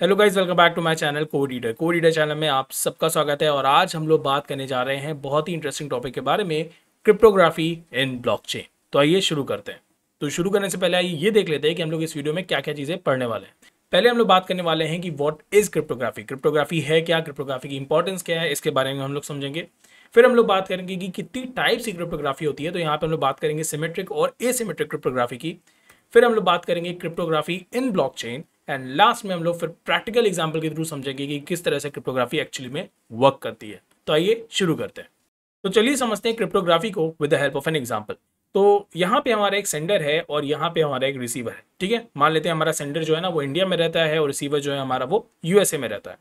Hello guys welcome back to my channel को रीडर को रीडर चैनल में आप सबका स्वागत है और आज हम लोग बात करने जा रहे हैं बहुत ही इंटरेस्टिंग टॉपिक के बारे में क्रिप्टोग्राफी इन ब्लॉकचेन तो आइए शुरू करते हैं तो शुरू करने से पहले आइए ये देख लेते हैं कि हम लोग इस वीडियो में क्या क्या चीज़ें पढ़ने वाले हैं पहले हम लोग बात करने वाले हैं कि वॉट इज़ क्रिप्टोग्राफी क्रिप्टोग्राफी है क्या क्रिप्टोग्राफी की इंपॉर्टेंस क्या है इसके बारे में हम लोग समझेंगे फिर हम लोग बात करेंगे कि कितनी टाइप्स की क्रिप्टोग्राफी होती है तो यहाँ पर हम लोग बात करेंगे सिमेट्रिक और एसिमेट्रिक क्रिप्टोग्राफी की फिर हम लोग बात करेंगे cryptography in blockchain and last में हम लोग फिर प्रैक्टिकल एग्जाम्पल के थ्रू समझेंगे कि किस तरह से क्रिप्टोग्राफी एक्चुअली में वर्क करती है तो आइए शुरू करते हैं तो चलिए समझते हैं क्रिप्टोग्राफी को with the help of an example तो यहाँ पे हमारा एक सेंडर है और यहाँ पे हमारा एक रिसीवर है ठीक है मान लेते हैं हमारा सेंडर जो है ना वो इंडिया में रहता है और रिसीवर जो है हमारा वो यूएसए में रहता है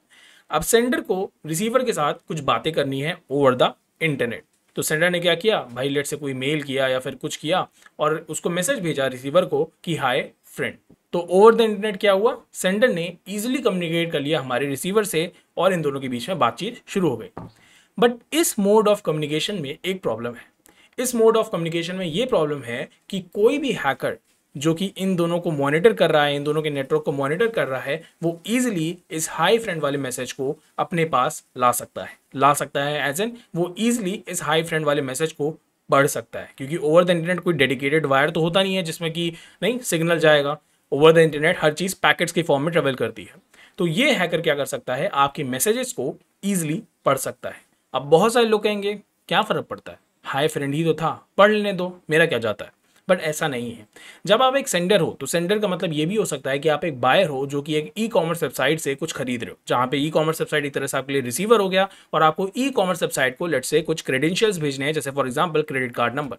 अब सेंडर को रिसीवर के साथ कुछ बातें करनी है ओवर द इंटरनेट तो सेंडर ने क्या किया भाई लेट से कोई मेल किया या फिर कुछ किया और उसको मैसेज भेजा रिसीवर को कि हाय फ्रेंड तो ओवर द इंटरनेट क्या हुआ सेंडर ने इजिली कम्युनिकेट कर लिया हमारे रिसीवर से और इन दोनों के बीच में बातचीत शुरू हो गई बट इस मोड ऑफ कम्युनिकेशन में एक प्रॉब्लम है इस मोड ऑफ कम्युनिकेशन में ये प्रॉब्लम है कि कोई भी हैकर जो कि इन दोनों को मॉनिटर कर रहा है इन दोनों के नेटवर्क को मॉनिटर कर रहा है वो ईजिली इस हाई फ्रेंड वाले मैसेज को अपने पास ला सकता है ला सकता है एज एन वो ईजिली इस हाई फ्रेंड वाले मैसेज को बढ़ सकता है क्योंकि ओवर द इंटरनेट कोई डेडिकेटेड वायर तो होता नहीं है जिसमें कि नहीं सिग्नल जाएगा ओवर द इंटरनेट हर चीज़ पैकेट्स के फॉर्म में ट्रेवल करती है तो ये हैकर क्या कर सकता है आपके मैसेजेस को ईजिली पढ़ सकता है अब बहुत सारे लोग कहेंगे क्या फ़र्क पड़ता है हाई फ्रेंड ही तो था पढ़ लेने दो मेरा क्या जाता है बट ऐसा नहीं है जब आप एक सेंडर हो तो सेंडर का मतलब ये भी हो सकता है कि आप एक बायर हो जो कि एक ई कॉमर्स वेबसाइट से कुछ खरीद रहे हो जहाँ पे ई कॉमर्स वेबसाइट एक तरह से आपके लिए रिसीवर हो गया और आपको ई कॉमर्स वेबसाइट को लेट से कुछ क्रेडेंशियल्स भेजने हैं जैसे for example credit card number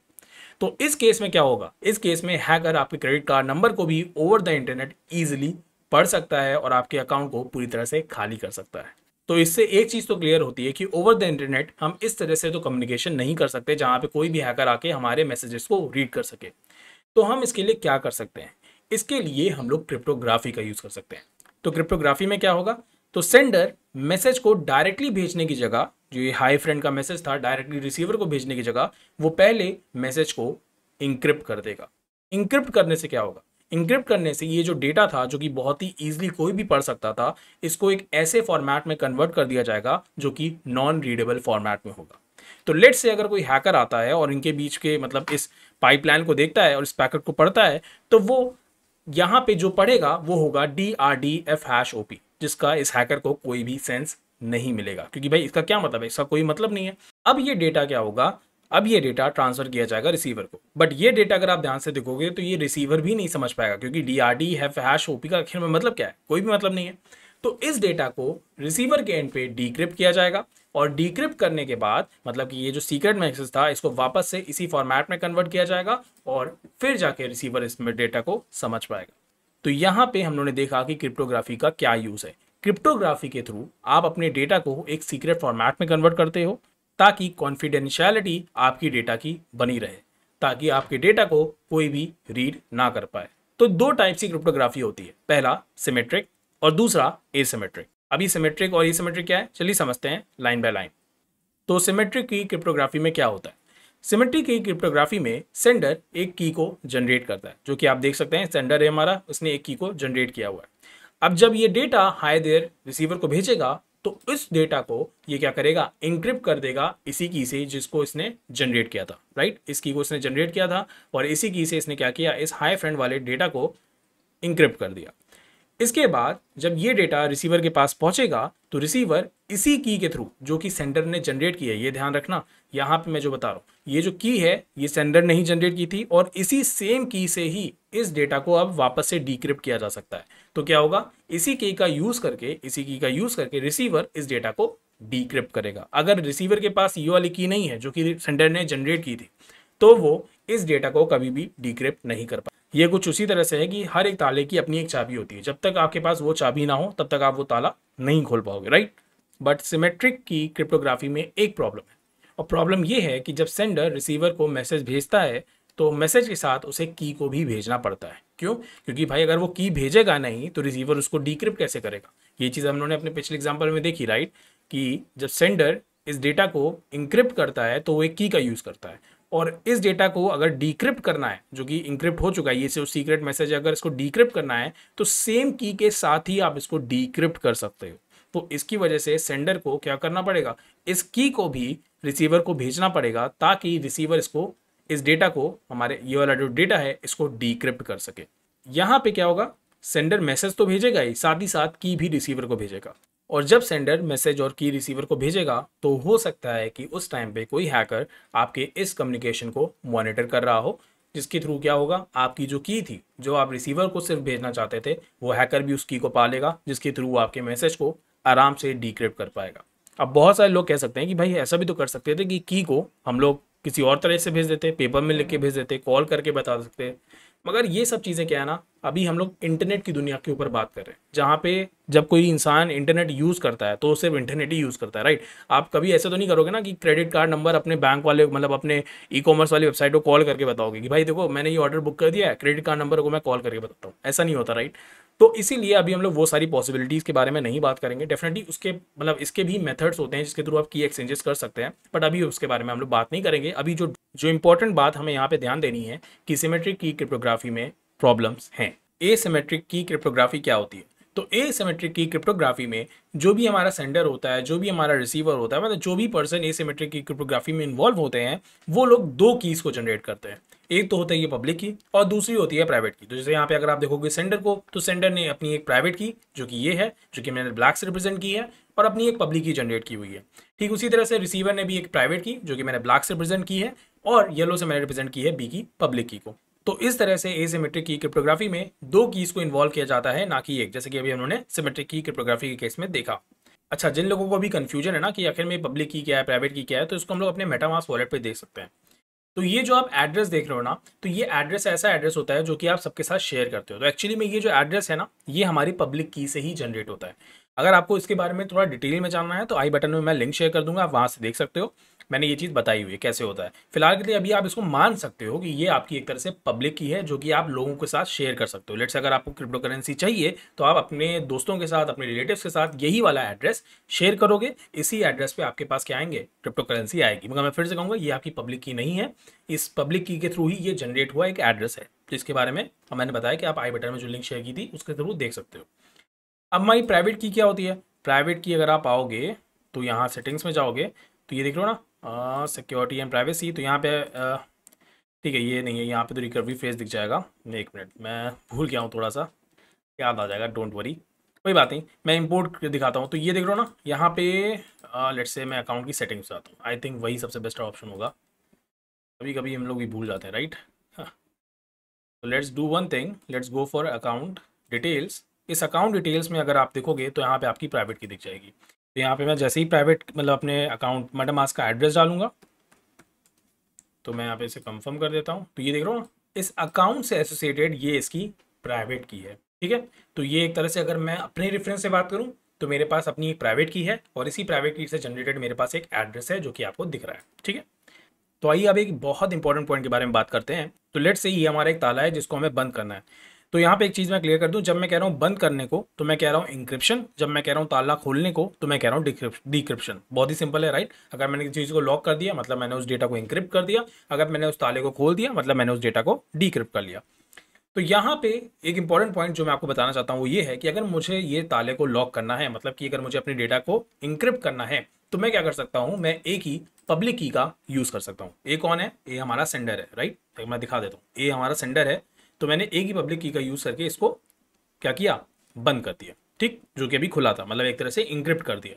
तो इस केस में क्या होगा इस केस में हैकर आपके क्रेडिट कार्ड नंबर को भी ओवर द इंटरनेट ईजिली पढ़ सकता है और आपके अकाउंट को पूरी तरह से खाली कर सकता है तो इससे एक चीज़ तो क्लियर होती है कि ओवर द इंटरनेट हम इस तरह से तो कम्युनिकेशन नहीं कर सकते जहाँ पे कोई भी हैकर आके हमारे मैसेजेस को रीड कर सके तो हम इसके लिए क्या कर सकते हैं इसके लिए हम लोग क्रिप्टोग्राफी का यूज़ कर सकते हैं तो क्रिप्टोग्राफी में क्या होगा तो सेंडर मैसेज को डायरेक्टली भेजने की जगह जो ये हाई फ्रेंड का मैसेज था डायरेक्टली रिसीवर को भेजने की जगह वो पहले मैसेज को इंक्रिप्ट कर देगा इंक्रिप्ट करने से क्या होगा इंक्रिप्ट करने से ये जो डेटा था जो कि बहुत ही ईजिली कोई भी पढ़ सकता था इसको एक ऐसे फॉर्मेट में कन्वर्ट कर दिया जाएगा जो कि नॉन रीडेबल फॉर्मेट में होगा तो लेट से अगर कोई हैकर आता है और इनके बीच के मतलब इस पाइपलाइन को देखता है और इस पैकेट को पढ़ता है तो वो यहाँ पे जो पढ़ेगा वो होगा D R D F hash O P जिसका इस हैकर को कोई भी सेंस नहीं मिलेगा क्योंकि भाई इसका क्या मतलब है इसका कोई मतलब नहीं है अब ये डेटा क्या होगा अब ये डेटा ट्रांसफर किया जाएगा रिसीवर को बट ये डेटा अगर आप ध्यान से देखोगे तो ये रिसीवर भी नहीं समझ पाएगा क्योंकि D R D half hash OP का आखिर में मतलब क्या है कोई भी मतलब नहीं है तो इस डेटा को रिसीवर के एंड पे डिक्रिप्ट किया जाएगा और डिक्रिप्ट करने के बाद मतलब कि ये जो सीक्रेट मैसेज था इसको वापस से इसी फॉर्मेट में कन्वर्ट किया जाएगा और फिर जाके रिसीवर इसमें डेटा को समझ पाएगा तो यहाँ पे हम लोगों ने देखा कि क्रिप्टोग्राफी का क्या यूज़ है क्रिप्टोग्राफी के थ्रू आप अपने डेटा को एक सीक्रेट फॉर्मेट में कन्वर्ट करते हो ताकि कॉन्फिडेंशियलिटी आपकी डेटा की बनी रहे ताकि आपके डेटा को कोई भी रीड ना कर पाए तो दो टाइप्स की क्रिप्टोग्राफी होती है पहला सिमेट्रिक और दूसरा एसिमेट्रिक अभी सिमेट्रिक और एसिमेट्रिक क्या है चलिए समझते हैं लाइन बाय लाइन तो सिमेट्रिक की क्रिप्टोग्राफी में क्या होता है सिमेट्री की क्रिप्टोग्राफी में सेंडर एक की को जनरेट करता है जो कि आप देख सकते हैं सेंडर है हमारा उसने एक की को जनरेट किया हुआ है अब जब ये डेटा हाई देयर रिसीवर को भेजेगा तो इस डेटा को ये क्या करेगा इंक्रिप्ट कर देगा इसी की से जिसको इसने जनरेट किया था राइट इस की को इसने जनरेट किया था और इसी की से इसने क्या किया इस हाई फ्रेंड वाले डेटा को इंक्रिप्ट कर दिया इसके बाद जब ये डेटा रिसीवर के पास पहुंचेगा तो रिसीवर इसी की के थ्रू जो कि सेंडर ने जनरेट किया है ये ध्यान रखना यहाँ पे मैं जो बता रहा हूँ ये जो की है ये सेंडर नहीं जनरेट की थी और इसी सेम की से ही इस डेटा को अब वापस से डिक्रिप्ट किया जा सकता है तो क्या होगा इसी की का यूज़ करके इसी की का यूज़ करके रिसीवर इस डेटा को डिक्रिप्ट करेगा अगर रिसीवर के पास ये वाली की नहीं है जो कि सेंडर ने जनरेट की थी तो वो इस डेटा को कभी भी डिक्रिप्ट नहीं कर पाए ये कुछ उसी तरह से है कि हर एक ताले की अपनी एक चाबी होती है जब तक आपके पास वो चाबी ना हो तब तक आप वो ताला नहीं खोल पाओगे राइट बट सिमेट्रिक की क्रिप्टोग्राफी में एक प्रॉब्लम है और प्रॉब्लम ये है कि जब सेंडर रिसीवर को मैसेज भेजता है तो मैसेज के साथ उसे की को भी भेजना पड़ता है क्यों क्योंकि भाई अगर वो की भेजेगा नहीं तो रिसीवर उसको डिक्रिप्ट कैसे करेगा ये चीज़ हम लोगों ने अपने पिछले एग्जाम्पल में देखी राइट कि जब सेंडर इस डेटा को इंक्रिप्ट करता है तो वो एक की का यूज़ करता है और इस डेटा को अगर डिक्रिप्ट करना है जो कि इंक्रिप्ट हो चुका है ये सिर्फ सीक्रेट मैसेज अगर इसको डिक्रिप्ट करना है तो सेम की के साथ ही आप इसको डिक्रिप्ट कर सकते हो तो इसकी वजह से सेंडर को क्या करना पड़ेगा इस की को भी रिसीवर को भेजना पड़ेगा ताकि रिसीवर इसको इस डेटा को हमारे ये वाला जो डेटा है इसको डिक्रिप्ट कर सके यहाँ पे क्या होगा सेंडर मैसेज तो भेजेगा ही साथ ही साथ की भी रिसीवर को भेजेगा और जब सेंडर मैसेज और की रिसीवर को भेजेगा तो हो सकता है कि उस टाइम पे कोई हैकर आपके इस कम्युनिकेशन को मॉनिटर कर रहा हो जिसके थ्रू क्या होगा आपकी जो की थी जो आप रिसीवर को सिर्फ भेजना चाहते थे वो हैकर भी उस की को पा लेगा जिसके थ्रू आपके मैसेज को आराम से डिक्रिप्ट कर पाएगा अब बहुत सारे लोग कह सकते हैं कि भाई ऐसा भी तो कर सकते थे कि की को हम लोग किसी और तरह से भेज देते पेपर में लिख के भेज देते कॉल करके बता सकते मगर ये सब चीज़ें क्या है ना अभी हम लोग इंटरनेट की दुनिया के ऊपर बात कर रहे हैं जहाँ पे जब कोई इंसान इंटरनेट यूज़ करता है तो सिर्फ इंटरनेट ही यूज़ करता है राइट आप कभी ऐसा तो नहीं करोगे ना कि क्रेडिट कार्ड नंबर अपने बैंक वाले मतलब अपने ई कॉमर्स वाली वेबसाइट को कॉल करके बताओगे कि भाई देखो मैंने ये ऑर्डर बुक कर दिया है क्रेडिट कार्ड नंबर को मैं कॉल करके बताता हूँ ऐसा नहीं होता राइट तो इसीलिए अभी हम लोग वो सारी पॉसिबिलिटीज़ के बारे में नहीं बात करेंगे डेफिनेटली उसके मतलब इसके भी मेथड्स होते हैं जिसके थ्रू आप की एक्सचेंजेस कर सकते हैं बट अभी उसके बारे में हम लोग बात नहीं करेंगे अभी जो जो इंपॉर्टेंट बात हमें यहाँ पे ध्यान देनी है कि सिमेट्रिक की क्रिप्टोग्राफी में प्रॉब्लम्स हैं ए सीमेट्रिक की क्रिप्टोग्राफी क्या होती है तो ए सीमेट्रिक की क्रिप्टोग्राफी में जो भी हमारा सेंडर होता है जो भी हमारा रिसीवर होता है मतलब जो भी पर्सन ए सीमेट्रिक की क्रिप्टोग्राफी में इन्वॉल्व होते हैं वो लोग दो कीज़ को जनरेट करते हैं एक तो होता है ये पब्लिक की और दूसरी होती है प्राइवेट की तो जैसे यहाँ पे अगर आप देखोगे सेंडर को तो सेंडर ने अपनी एक प्राइवेट की जो कि ये है जो कि मैंने ब्लैक से रिप्रेजेंट की है और अपनी एक पब्लिक की जनरेट की हुई है ठीक उसी तरह से रिसीवर ने भी एक प्राइवेट की जो कि मैंने ब्लैक से रिप्रेजेंट की है और येलो से मैंने रिप्रेजेंट की है बी की पब्लिक की को तो इस तरह से एसिमेट्रिक की क्रिप्टोग्राफी में दो कीज को इन्वॉल्व किया जाता है ना कि एक जैसे कि अभी उन्होंने सिमेट्रिक की क्रिप्टोग्राफी के केस में देखा अच्छा जिन लोगों को अभी कंफ्यूजन है ना कि आखिर में पब्लिक की क्या है प्राइवेट की क्या है तो इसको हम लोग अपने मेटामास वॉलेट पर देख सकते हैं तो ये जो आप एड्रेस देख रहे हो ना तो ये एड्रेस ऐसा एड्रेस होता है जो कि आप सबके साथ शेयर करते हो तो एक्चुअली में ये जो एड्रेस है ना ये हमारी पब्लिक की से ही जनरेट होता है अगर आपको इसके बारे में थोड़ा डिटेल में जानना है तो आई बटन में मैं लिंक शेयर कर दूंगा आप वहाँ से देख सकते हो मैंने ये चीज़ बताई हुई है कैसे होता है फिलहाल के लिए अभी आप इसको मान सकते हो कि ये आपकी एक तरह से पब्लिक की है जो कि आप लोगों के साथ शेयर कर सकते हो लेट्स अगर आपको क्रिप्टो करेंसी चाहिए तो आप अपने दोस्तों के साथ अपने रिलेटिव के साथ यही वाला एड्रेस शेयर करोगे इसी एड्रेस पर आपके पास क्या आएंगे क्रिप्टो करेंसी आएगी मगर मैं फिर से कहूंगा ये आपकी पब्लिक की नहीं है इस पब्लिक की के थ्रू ही ये जनरेट हुआ एक एड्रेस है जिसके बारे में मैंने बताया कि आप आई बटन में जो लिंक शेयर की थी उसके थ्रू देख सकते हो अब माई प्राइवेट की क्या होती है प्राइवेट की अगर आप आओगे तो यहाँ सेटिंग्स में जाओगे तो ये देख लो ना सिक्योरिटी एंड प्राइवेसी तो यहाँ पे ठीक है ये नहीं है यहाँ पे तो रिकवरी फेज दिख जाएगा एक मिनट मैं भूल गया हूँ थोड़ा सा याद आ जाएगा डोंट वरी कोई बात नहीं मैं इंपोर्ट दिखाता हूँ तो ये देख रहा हूँ ना यहाँ पे लेट्स से मैं अकाउंट की सेटिंग्स आता हूँ आई थिंक वही सबसे बेस्ट ऑप्शन होगा कभी कभी हम लोग भी भूल जाते हैं राइट हाँ। तो let's do one thing let's go for account details इस अकाउंट डिटेल्स में अगर आप देखोगे तो यहाँ पे आपकी प्राइवेट की दिख जाएगी तो यहाँ पे मैं जैसे ही प्राइवेट मतलब अपने अकाउंट मैडम मास्क का एड्रेस डालूंगा तो मैं यहाँ पे इसे कंफर्म कर देता हूँ तो ये देख रहा हूँ इस अकाउंट से एसोसिएटेड ये इसकी प्राइवेट की है ठीक है तो ये एक तरह से अगर मैं अपने रेफरेंस से बात करूँ तो मेरे पास अपनी एक प्राइवेट की है और इसी प्राइवेट की से जनरेटेड मेरे पास एक एड्रेस है जो कि आपको दिख रहा है ठीक है तो आइए अब एक बहुत इंपॉर्टेंट पॉइंट के बारे में बात करते हैं तो लेट से ये हमारा एक ताला है जिसको हमें बंद करना है तो यहाँ पे एक चीज़ मैं क्लियर कर दूँ जब मैं कह रहा हूँ बंद करने को तो मैं कह रहा हूँ इंक्रिप्शन जब मैं कह रहा हूँ ताला खोलने को तो मैं कह रहा हूँ डिक्रिप्शन बहुत ही सिंपल है राइट अगर मैंने किसी चीज़ को लॉक कर दिया मतलब मैंने उस डेटा को इंक्रिप्ट कर दिया अगर मैंने उस ताले को खोल दिया मतलब मैंने उस डेटा को डिक्रिप्ट कर लिया तो यहाँ पे एक इंपॉर्टेंट पॉइंट जो मैं आपको बताना चाहता हूँ वो ये है कि अगर मुझे ये ताले को लॉक करना है मतलब कि अगर मुझे अपने डेटा को इंक्रिप्ट करना है तो मैं क्या कर सकता हूँ मैं एक ही पब्लिक की का यूज़ कर सकता हूँ ए कौन है ए हमारा सेंडर है राइट तो मैं दिखा देता हूँ ए हमारा सेंडर है तो मैंने एक ही पब्लिक की का यूज़ करके इसको क्या किया बंद कर दिया ठीक जो कि अभी खुला था मतलब एक तरह से इंक्रिप्ट कर दिया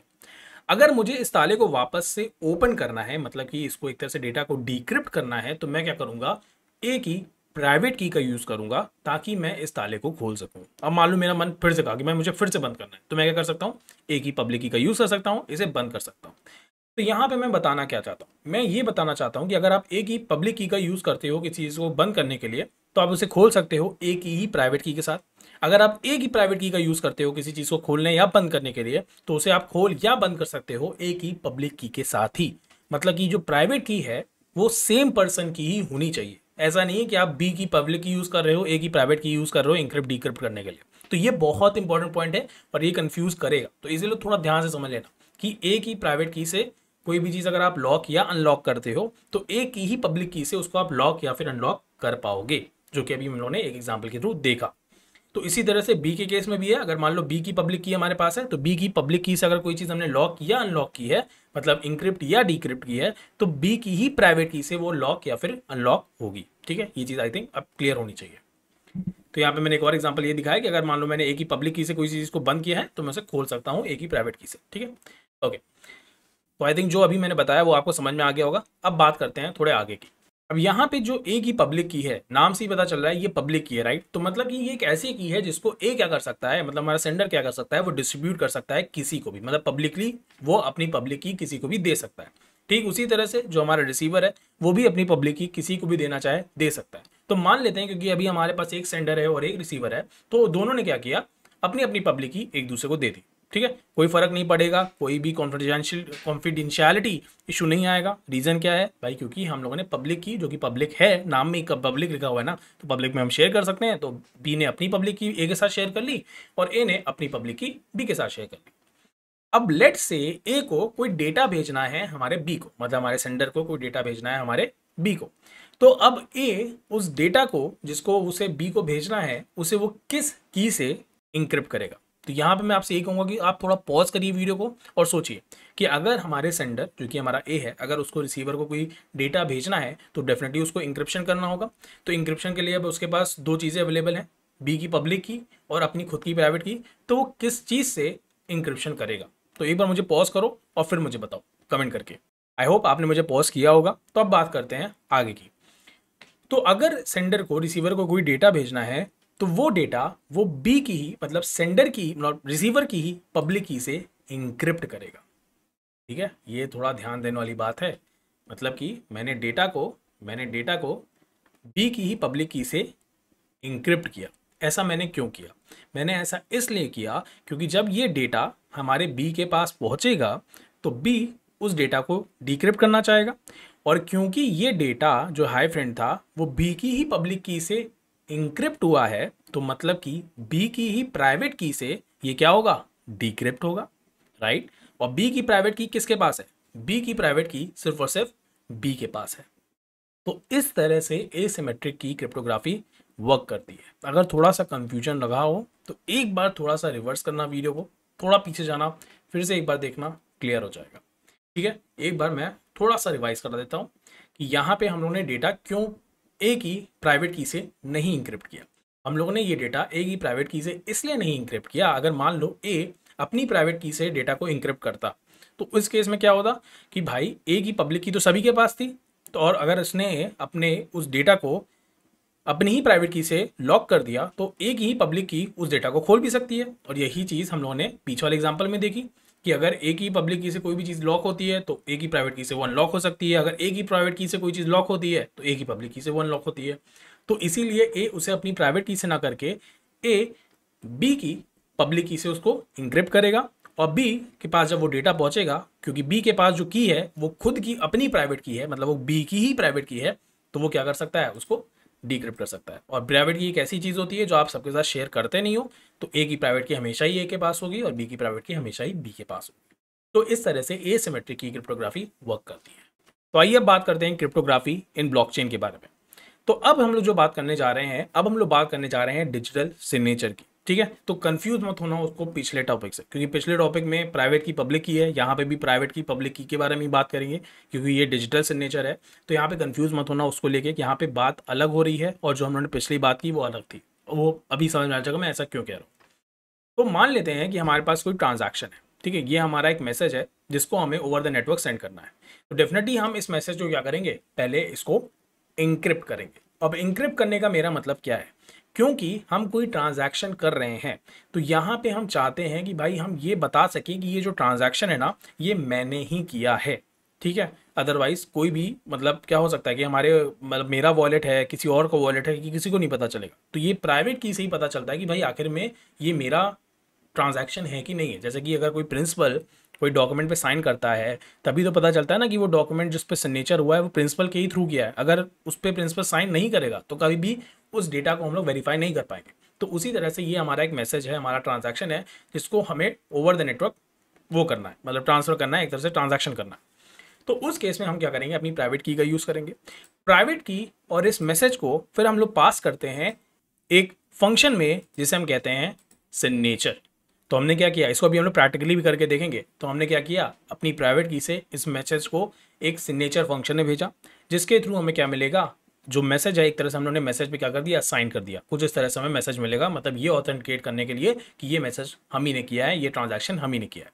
अगर मुझे इस ताले को वापस से ओपन करना है मतलब कि इसको एक तरह से डेटा को डिक्रिप्ट करना है तो मैं क्या करूंगा एक ही प्राइवेट की का यूज़ करूंगा ताकि मैं इस ताले को खोल सकूं अब मान लो मेरा मन फिर से कहा कि मैं मुझे फिर से बंद करना है तो मैं क्या कर सकता हूँ एक ही पब्लिक की का यूज़ कर सकता हूँ इसे बंद कर सकता हूँ तो यहाँ पे मैं बताना क्या चाहता हूँ मैं ये बताना चाहता हूँ कि अगर आप एक ही पब्लिक की का यूज़ करते हो किसी चीज़ को बंद करने के लिए तो आप उसे खोल सकते हो एक ही प्राइवेट की के साथ अगर आप एक ही प्राइवेट की का यूज़ करते हो किसी चीज़ को खोलने या बंद करने के लिए तो उसे आप खोल या बंद कर सकते हो एक ही पब्लिक की के साथ ही मतलब कि जो प्राइवेट की है वो सेम पर्सन की ही होनी चाहिए ऐसा नहीं है कि आप बी की पब्लिक की यूज़ कर रहे हो एक ही प्राइवेट की यूज़ कर रहे हो इंक्रिप्ट डिक्रिप्ट करने के लिए तो ये बहुत इंपॉर्टेंट पॉइंट है और ये कन्फ्यूज़ करेगा तो इसीलिए थोड़ा ध्यान से समझ लेना कि एक ही प्राइवेट की से कोई भी चीज़ अगर आप लॉक या अनलॉक करते हो तो एक ही पब्लिक की से उसको आप लॉक या फिर अनलॉक कर पाओगे जो कि अभी हम लोगों ने एक एग्जाम्पल के थ्रू देखा तो इसी तरह से बी के केस में भी है अगर मान लो बी की पब्लिक की हमारे पास है तो बी की पब्लिक की से अगर कोई चीज़ हमने लॉक या अनलॉक की है मतलब इंक्रिप्ट या डिक्रिप्ट की है तो बी की ही प्राइवेट की से वो लॉक या फिर अनलॉक होगी ठीक है ये चीज़ आई थिंक अब क्लियर होनी चाहिए तो यहाँ पे मैंने एक और एग्जाम्पल ये दिखाया कि अगर मान लो मैंने एक ही पब्लिक की से कोई चीज़ को बंद किया है तो मैं उसे खोल सकता हूँ एक ही प्राइवेट की से ठीक है ओके तो आई थिंक जो अभी मैंने बताया वो आपको समझ में आ गया होगा अब बात करते हैं थोड़े आगे की अब यहाँ पे जो ए की पब्लिक की है नाम से ही पता चल रहा है ये पब्लिक की है राइट तो मतलब कि ये एक ऐसी की है जिसको ए क्या कर सकता है मतलब हमारा सेंडर क्या कर सकता है वो डिस्ट्रीब्यूट कर सकता है किसी को भी मतलब पब्लिकली वो अपनी पब्लिक की किसी को भी दे सकता है ठीक उसी तरह से जो हमारा रिसीवर है वो भी अपनी पब्लिक की किसी को भी देना चाहे दे सकता है तो मान लेते हैं क्योंकि अभी हमारे पास एक सेंडर है और एक रिसीवर है तो दोनों ने क्या किया अपनी अपनी पब्लिक की एक दूसरे को दे दी ठीक है कोई फर्क नहीं पड़ेगा कोई भी कॉन्फिडेंशियल कॉन्फिडेंशियलिटी इशू नहीं आएगा रीज़न क्या है भाई क्योंकि हम लोगों ने पब्लिक की जो कि पब्लिक है नाम में पब्लिक लिखा हुआ है ना तो पब्लिक में हम शेयर कर सकते हैं तो बी ने अपनी पब्लिक की ए के साथ शेयर कर ली और ए ने अपनी पब्लिक की बी के साथ शेयर कर ली अब लेट से ए को कोई डेटा भेजना है हमारे बी को मतलब हमारे सेंडर को कोई डेटा भेजना है हमारे बी को तो अब ए उस डेटा को जिसको उसे बी को भेजना है उसे वो किस की से इंक्रिप्ट करेगा तो यहाँ पे मैं आपसे ये कहूँगा कि आप थोड़ा पॉज करिए वीडियो को और सोचिए कि अगर हमारे सेंडर जो कि हमारा ए है अगर उसको रिसीवर को कोई डेटा भेजना है तो डेफिनेटली उसको इंक्रिप्शन करना होगा तो इंक्रिप्शन के लिए अब उसके पास दो चीज़ें अवेलेबल हैं बी की पब्लिक की और अपनी खुद की प्राइवेट की तो वो किस चीज़ से इंक्रिप्शन करेगा तो एक बार मुझे पॉज करो और फिर मुझे बताओ कमेंट करके आई होप आपने मुझे पॉज किया होगा तो अब बात करते हैं आगे की तो अगर सेंडर को रिसीवर को कोई डेटा भेजना है तो वो डेटा वो बी की ही मतलब सेंडर की मतलब रिसीवर की ही पब्लिक की से इंक्रिप्ट करेगा ठीक है ये थोड़ा ध्यान देने वाली बात है मतलब कि मैंने डेटा को मैंने डेटा को बी की ही पब्लिक की से इंक्रिप्ट किया ऐसा मैंने क्यों किया मैंने ऐसा इसलिए किया क्योंकि जब ये डेटा हमारे बी के पास पहुंचेगा तो बी उस डेटा को डिक्रिप्ट करना चाहेगा और क्योंकि ये डेटा जो हाई फ्रेंड था वो बी की ही पब्लिक की से इंक्रिप्ट हुआ है तो मतलब कि बी की ही प्राइवेट की से ये क्या होगा डिक्रिप्ट होगा राइट और बी की प्राइवेट की किसके पास है बी की प्राइवेट की सिर्फ और सिर्फ बी के पास है तो इस तरह से एसिमेट्रिक की क्रिप्टोग्राफी वर्क करती है अगर थोड़ा सा कंफ्यूजन लगा हो तो एक बार थोड़ा सा रिवर्स करना वीडियो को थोड़ा पीछे जाना फिर से एक बार देखना क्लियर हो जाएगा ठीक है एक बार मैं थोड़ा सा रिवाइज करा देता हूँ कि यहाँ पे हम लोगों ने डेटा क्यों एक ही प्राइवेट की से नहीं इंक्रिप्ट किया हम लोगों ने ये डेटा एक ही प्राइवेट की से इसलिए नहीं इंक्रिप्ट किया अगर मान लो ए अपनी प्राइवेट की से डेटा को इंक्रिप्ट करता तो उस केस में क्या होता कि भाई ए की पब्लिक की तो सभी के पास थी तो और अगर उसने अपने उस डेटा को अपनी ही प्राइवेट की से लॉक कर दिया तो एक ही पब्लिक की उस डेटा को खोल भी सकती है और यही चीज़ हम लोगों ने पीछे वाले एग्जाम्पल में देखी कि अगर एक ही पब्लिक की से कोई भी चीज़ लॉक होती है तो एक ही प्राइवेट की से वो अनलॉक हो सकती है अगर एक ही प्राइवेट की से कोई चीज़ लॉक होती है तो एक ही पब्लिक की से वो अनलॉक होती है तो इसीलिए ए उसे अपनी प्राइवेट की से ना करके ए बी की पब्लिक की से उसको इंक्रिप्ट करेगा और बी के पास जब वो डेटा पहुंचेगा क्योंकि बी के पास जो की है वो खुद की अपनी प्राइवेट की है मतलब वो बी की ही प्राइवेट की है तो वो क्या कर सकता है उसको डिक्रिप्ट कर सकता है और प्राइवेट की एक ऐसी चीज़ होती है जो आप सबके साथ शेयर करते नहीं हो तो ए की प्राइवेट की हमेशा ही ए के पास होगी और बी की प्राइवेट की हमेशा ही बी के पास होगी तो इस तरह से ए सीमेट्रिक की क्रिप्टोग्राफी वर्क करती है तो आइए अब बात करते हैं क्रिप्टोग्राफी इन ब्लॉकचेन के बारे में तो अब हम लोग जो बात करने जा रहे हैं अब हम लोग बात करने जा रहे हैं डिजिटल सिग्नेचर की ठीक है तो कंफ्यूज मत होना उसको पिछले टॉपिक से क्योंकि पिछले टॉपिक में प्राइवेट की पब्लिक की है यहाँ पे भी प्राइवेट की पब्लिक की के बारे में ही बात करेंगे क्योंकि ये डिजिटल सिग्नेचर है तो यहाँ पे कंफ्यूज मत होना उसको लेके यहाँ पे बात अलग हो रही है और जो हमने पिछली बात की वो अलग थी वो अभी समझ में आ जाएगा मैं ऐसा क्यों कह रहा हूँ तो मान लेते हैं कि हमारे पास कोई ट्रांजेक्शन है ठीक है ये हमारा एक मैसेज है जिसको हमें ओवर द नेटवर्क सेंड करना है तो डेफिनेटली हम इस मैसेज को क्या करेंगे पहले इसको इंक्रिप्ट करेंगे अब इंक्रिप्ट करने का मेरा मतलब क्या है क्योंकि हम कोई ट्रांजैक्शन कर रहे हैं तो यहाँ पे हम चाहते हैं कि भाई हम ये बता सकें कि ये जो ट्रांजैक्शन है ना ये मैंने ही किया है ठीक है अदरवाइज कोई भी मतलब क्या हो सकता है कि हमारे मतलब मेरा वॉलेट है किसी और का वॉलेट है कि किसी को नहीं पता चलेगा तो ये प्राइवेट की से ही पता चलता है कि भाई आखिर में ये मेरा ट्रांजैक्शन है कि नहीं है जैसे कि अगर कोई प्रिंसिपल कोई डॉक्यूमेंट पे साइन करता है तभी तो पता चलता है ना कि वो डॉक्यूमेंट जिस पे सिग्नेचर हुआ है वो प्रिंसिपल के ही थ्रू किया है अगर उस पर प्रिंसिपल साइन नहीं करेगा तो कभी भी उस डेटा को हम लोग वेरीफाई नहीं कर पाएंगे तो उसी तरह से ये हमारा एक मैसेज है हमारा ट्रांजेक्शन है जिसको हमें ओवर द नेटवर्क वो करना है मतलब ट्रांसफर करना है एक तरह से ट्रांजेक्शन करना है तो उस केस में हम क्या करेंगे अपनी प्राइवेट की का यूज़ करेंगे प्राइवेट की और इस मैसेज को फिर हम लोग पास करते हैं एक फंक्शन में जिसे हम कहते हैं सिग्नेचर तो हमने क्या किया इसको अभी हम लोग प्रैक्टिकली भी करके देखेंगे तो हमने क्या किया अपनी प्राइवेट की से इस मैसेज को एक सिग्नेचर फंक्शन में भेजा जिसके थ्रू हमें क्या मिलेगा जो मैसेज है एक तरह से हम लोगों ने मैसेज पे क्या कर दिया साइन कर दिया कुछ इस तरह से हमें मैसेज मिलेगा मतलब ये ऑथेंटिकेट करने के लिए कि ये मैसेज हम ही ने किया है ये ट्रांजेक्शन हम ही ने किया है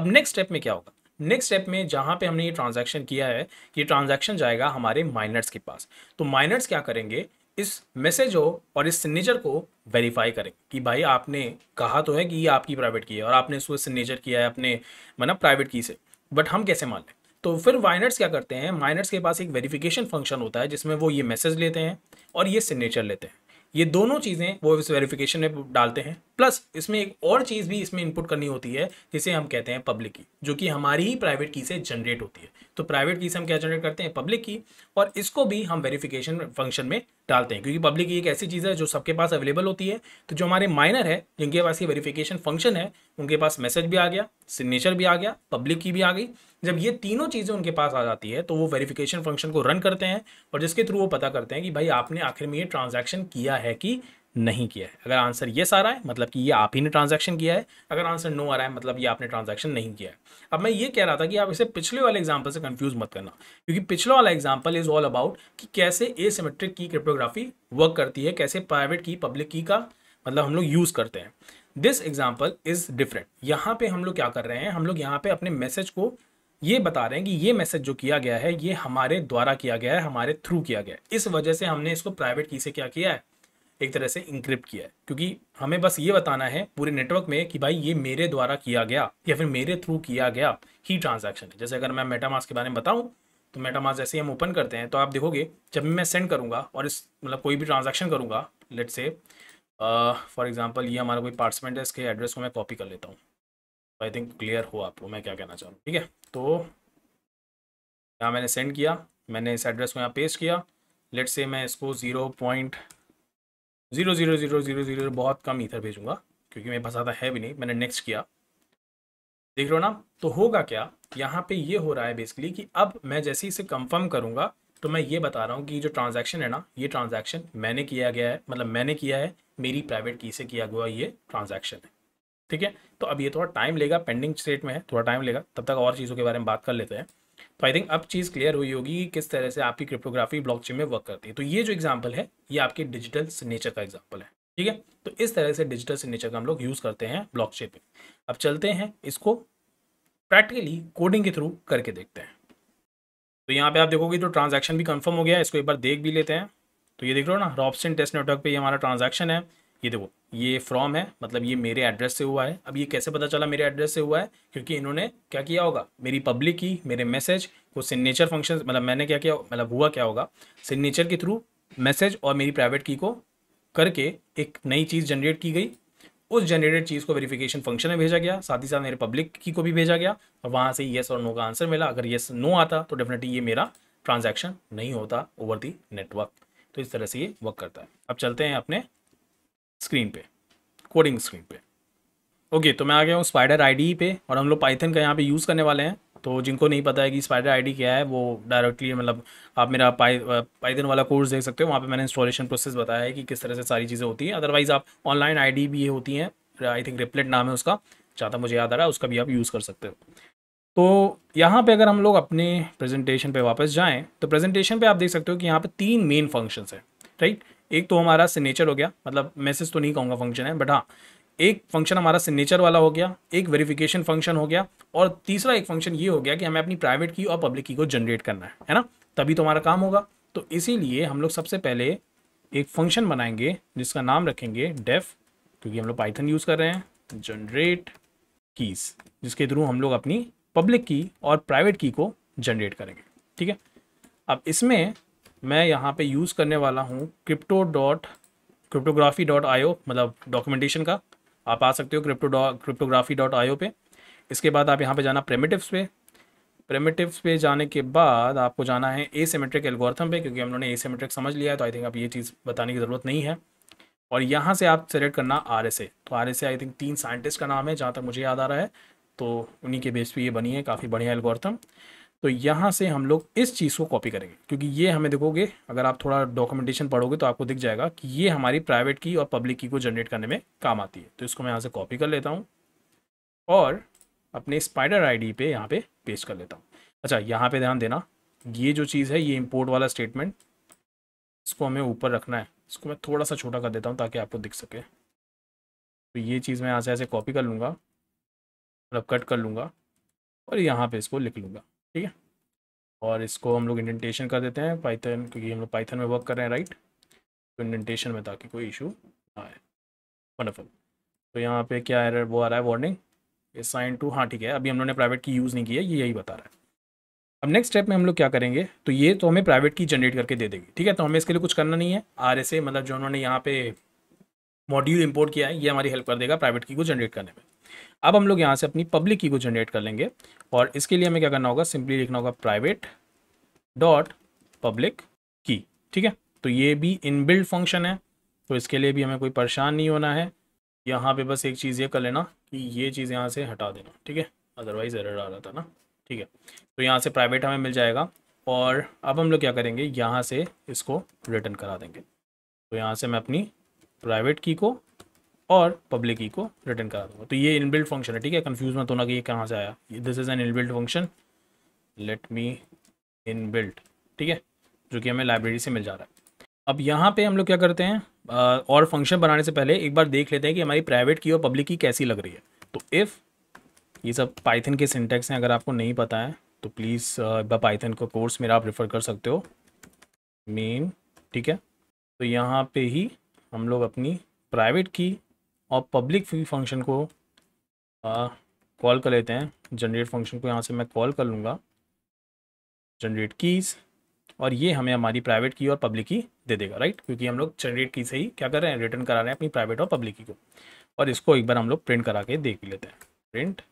अब नेक्स्ट स्टेप में क्या होगा नेक्स्ट स्टेप में जहाँ पे हमने ये ट्रांजेक्शन किया है ये ट्रांजेक्शन जाएगा हमारे माइनर्स के पास तो माइनर्स क्या करेंगे इस मैसेज हो और इस सिग्नेचर को वेरीफाई करें कि भाई आपने कहा तो है कि ये आपकी प्राइवेट की है और आपने उसको सिग्नेचर किया है अपने मतलब प्राइवेट की से बट हम कैसे मान लें तो फिर वाइनर्स क्या करते हैं माइनर्स के पास एक वेरिफिकेशन फंक्शन होता है जिसमें वो ये मैसेज लेते हैं और ये सिग्नेचर लेते हैं ये दोनों चीज़ें वो इस वेरिफिकेशन में डालते हैं प्लस इसमें एक और चीज़ भी इसमें इनपुट करनी होती है जिसे हम कहते हैं पब्लिक की जो कि हमारी ही प्राइवेट की से जनरेट होती है तो प्राइवेट की से हम क्या जनरेट करते हैं पब्लिक की और इसको भी हम वेरिफिकेशन फंक्शन में डालते हैं क्योंकि पब्लिक की एक ऐसी चीज़ है जो सबके पास अवेलेबल होती है तो जो हमारे माइनर है जिनके पास ये वेरीफिकेशन फंक्शन है उनके पास मैसेज भी आ गया सिग्नेचर भी आ गया पब्लिक की भी आ गई जब ये तीनों चीज़ें उनके पास आ जाती है तो वो वेरिफिकेशन फंक्शन को रन करते हैं और जिसके थ्रू वो पता करते हैं कि भाई आपने आखिर में ये ट्रांजैक्शन किया है कि नहीं किया है अगर आंसर ये सारा है मतलब कि ये आप ही ने ट्रांजैक्शन किया है अगर आंसर नो आ रहा है मतलब ये आपने ट्रांजैक्शन नहीं किया है अब मैं ये कह रहा था कि आप इसे पिछले वाले एग्जाम्पल से कंफ्यूज मत करना क्योंकि पिछले वाला एग्जाम्पल इज ऑल अबाउट कि कैसे सीमेट्रिक की क्रिप्टोग्राफी वर्क करती है कैसे प्राइवेट की पब्लिक की का मतलब हम लोग यूज़ करते हैं दिस एग्जाम्पल इज डिफरेंट यहाँ पे हम लोग क्या कर रहे हैं हम लोग यहाँ पे अपने मैसेज को ये बता रहे हैं कि ये मैसेज जो किया गया है ये हमारे द्वारा किया गया है हमारे थ्रू किया गया है इस वजह से हमने इसको प्राइवेट की से क्या किया है एक तरह से इंक्रिप्ट किया है क्योंकि हमें बस ये बताना है पूरे नेटवर्क में कि भाई ये मेरे द्वारा किया गया या फिर मेरे थ्रू किया गया ही ट्रांजेक्शन है जैसे अगर मैं मेटामास के बारे में बताऊँ तो मेटामास जैसे हम ओपन करते हैं तो आप देखोगे जब मैं सेंड करूँगा और इस मतलब कोई भी ट्रांजेक्शन करूँगा लेट से फॉर एग्जाम्पल ये हमारा कोई पार्टिसिपेंट है इसके एड्रेस को मैं कॉपी कर लेता हूँ आई थिंक क्लियर हो आपको मैं क्या कहना चाहूँगा ठीक है तो यहाँ मैंने सेंड किया मैंने इस एड्रेस को यहाँ पेस्ट किया लेट से मैं इसको zero point zero zero zero zero zero बहुत कम ईथर भेजूंगा क्योंकि मेरे पास ज़्यादा है भी नहीं मैंने नेक्स्ट किया देख लो ना तो होगा क्या यहाँ पे ये हो रहा है बेसिकली कि अब मैं जैसे ही इसे कंफर्म करूँगा तो मैं ये बता रहा हूँ कि जो ट्रांजेक्शन है ना ये ट्रांजेक्शन मैंने किया गया है मतलब मैंने किया है मेरी प्राइवेट की से किया गया ये ट्रांजेक्शन है ठीक है तो अब ये थोड़ा टाइम लेगा पेंडिंग स्टेट में है थोड़ा टाइम लेगा तब तक और चीज़ों के बारे में बात कर लेते हैं तो आई थिंक अब चीज़ क्लियर हुई होगी कि किस तरह से आपकी क्रिप्टोग्राफी ब्लॉकचेन में वर्क करती है तो ये जो एग्जाम्पल है ये आपकी डिजिटल सिग्नेचर का एग्जाम्पल है ठीक है तो इस तरह से डिजिटल सिग्नेचर का हम लोग यूज़ करते हैं ब्लॉक चेप अब चलते हैं इसको प्रैक्टिकली कोडिंग के थ्रू करके देखते हैं तो यहाँ पे आप देखोगे तो ट्रांजैक्शन भी कंफर्म हो गया इसको एक बार देख भी लेते हैं तो ये देख लो ना रॉपसिन टेस्ट नेटवर्क पे ये हमारा ट्रांजैक्शन है ये देखो ये फ्रॉम है मतलब ये मेरे एड्रेस से हुआ है अब ये कैसे पता चला मेरे एड्रेस से हुआ है क्योंकि इन्होंने क्या किया होगा मेरी पब्लिक की मेरे मैसेज को सिग्नेचर फंक्शन मतलब मैंने क्या किया मतलब हुआ क्या होगा सिग्नेचर के थ्रू मैसेज और मेरी प्राइवेट की को करके एक नई चीज़ जनरेट की गई उस जनरेटेड चीज़ को वेरिफिकेशन फंक्शन में भेजा गया साथ ही साथ मेरे पब्लिक की को भी भेजा गया और वहाँ से येस और नो का आंसर मिला अगर येस नो आता तो डेफिनेटली ये मेरा ट्रांजैक्शन नहीं होता ओवर दी नेटवर्क तो इस तरह से ये वर्क करता है अब चलते हैं अपने स्क्रीन पे कोडिंग स्क्रीन पे ओके तो मैं आ गया हूँ स्पाइडर आई पे और हम लोग पाइथन का यहाँ पे यूज़ करने वाले हैं तो जिनको नहीं पता है कि स्पाइडर आई क्या है वो डायरेक्टली मतलब आप मेरा पाई पाइथन वाला कोर्स देख सकते हो वहाँ पे मैंने इंस्टॉलेशन प्रोसेस बताया है कि किस तरह से सारी चीज़ें होती हैं अदरवाइज़ आप ऑनलाइन आई भी ये होती हैं आई थिंक रिप्लेट नाम है उसका ज़्यादा मुझे याद आ रहा है उसका भी आप यूज़ कर सकते हो तो यहाँ पे अगर हम लोग अपने प्रेजेंटेशन पे वापस जाएं तो प्रेजेंटेशन पे आप देख सकते हो कि यहाँ पे तीन मेन फंक्शंस हैं राइट एक तो हमारा सिग्नेचर हो गया मतलब मैसेज तो नहीं कहूँगा फंक्शन है बट हाँ एक फंक्शन हमारा सिग्नेचर वाला हो गया एक वेरिफिकेशन फंक्शन हो गया और तीसरा एक फंक्शन ये हो गया कि हमें अपनी प्राइवेट की और पब्लिक की को जनरेट करना है है ना तभी तो हमारा काम होगा तो इसीलिए हम लोग सबसे पहले एक फंक्शन बनाएंगे जिसका नाम रखेंगे डेफ क्योंकि हम लोग पाइथन यूज़ कर रहे हैं जनरेट कीस जिसके थ्रू हम लोग अपनी पब्लिक की और प्राइवेट की को जनरेट करेंगे ठीक है अब इसमें मैं यहाँ पे यूज़ करने वाला हूँ crypto dot cryptography dot I मतलब डॉक्यूमेंटेशन का आप आ सकते हो क्रिप्टो क्रिप्टोग्राफी डॉट आई पे इसके बाद आप यहाँ पे जाना प्रेमेटिव्स पे प्रेमेटिव्स पे जाने के बाद आपको जाना है ए सीमेट्रिक एल्गोर्थम पे क्योंकि हम लोगों ने ए सीमेट्रिक समझ लिया है तो आई थिंक आप ये चीज़ बताने की ज़रूरत नहीं है और यहाँ से आप सेलेक्ट करना आर एस ए तो R S A I think तीन साइंटिस्ट का नाम है जहाँ तक मुझे याद आ रहा है तो उन्हीं के बेस पे ये बनी है काफ़ी बढ़िया एल्गोर्थम तो यहाँ से हम लोग इस चीज़ को कॉपी करेंगे क्योंकि ये हमें देखोगे अगर आप थोड़ा डॉक्यूमेंटेशन पढ़ोगे तो आपको दिख जाएगा कि ये हमारी प्राइवेट की और पब्लिक की को जनरेट करने में काम आती है तो इसको मैं यहाँ से कॉपी कर लेता हूँ और अपने स्पाइडर आईडी पे यहाँ पे पेस्ट कर लेता हूँ अच्छा यहाँ पे ध्यान देना ये जो चीज़ है ये इम्पोर्ट वाला स्टेटमेंट इसको हमें ऊपर रखना है इसको मैं थोड़ा सा छोटा कर देता हूँ ताकि आपको दिख सके तो ये चीज़ मैं यहाँ से ऐसे कॉपी कर लूँगा मतलब कट कर लूँगा और यहाँ पे इसको लिख लूँगा ठीक है और इसको हम लोग इंडेंटेशन कर देते हैं पाइथन क्योंकि हम लोग पाइथन में वर्क कर रहे हैं राइट तो इंडेंटेशन में ताकि कोई इशू ना आए वंडरफुल तो यहाँ पे क्या एरर वो आ रहा है वार्निंग साइन टू हाँ ठीक है अभी हम लोगों ने प्राइवेट की यूज़ नहीं की है ये यही बता रहा है अब नेक्स्ट स्टेप में हम लोग क्या करेंगे तो ये तो हमें प्राइवेट की जनरेट करके दे देगी ठीक है तो हमें इसके लिए कुछ करना नहीं है आर मतलब जो उन्होंने यहाँ पे मॉड्यूल इम्पोर्ट किया है ये हमारी हेल्प कर देगा प्राइवेट की को जनरेट करने में अब हम लोग यहाँ से अपनी पब्लिक की को जनरेट कर लेंगे और इसके लिए हमें क्या करना होगा सिंपली लिखना होगा प्राइवेट डॉट पब्लिक की ठीक है तो ये भी इनबिल्ड फंक्शन है तो इसके लिए भी हमें कोई परेशान नहीं होना है यहाँ पे बस एक चीज़ ये कर लेना कि ये चीज़ यहाँ से हटा देना ठीक है अदरवाइज एरर आ रहा था ना ठीक है तो यहाँ से प्राइवेट हमें मिल जाएगा और अब हम लोग क्या करेंगे यहाँ से इसको रिटर्न करा देंगे तो यहाँ से मैं अपनी प्राइवेट की को और पब्लिक ई को रिटर्न करा दूंगा तो ये इनबिल्ट फंक्शन है ठीक है कन्फ्यूज मत होना कि ये कहाँ से आया this is an inbuilt function let me inbuilt ठीक है जो कि हमें लाइब्रेरी से मिल जा रहा है अब यहाँ पे हम लोग क्या करते हैं आ, और फंक्शन बनाने से पहले एक बार देख लेते हैं कि हमारी प्राइवेट की और पब्लिक की कैसी लग रही है तो इफ़ ये सब पाइथन के सिंटेक्स हैं अगर आपको नहीं पता है तो प्लीज़ एक बार पाइथन का कोर्स मेरा आप रेफ़र कर सकते हो मेन ठीक है तो यहाँ पे ही हम लोग अपनी प्राइवेट की और पब्लिक फंक्शन को कॉल कर लेते हैं जनरेट फंक्शन को यहाँ से मैं कॉल कर लूँगा जनरेट कीज़ और ये हमें हमारी प्राइवेट की और पब्लिक की दे देगा राइट क्योंकि हम लोग जनरेट की से ही क्या कर रहे हैं रिटर्न करा रहे हैं अपनी प्राइवेट और पब्लिक की को और इसको एक बार हम लोग प्रिंट करा के देख लेते हैं प्रिंट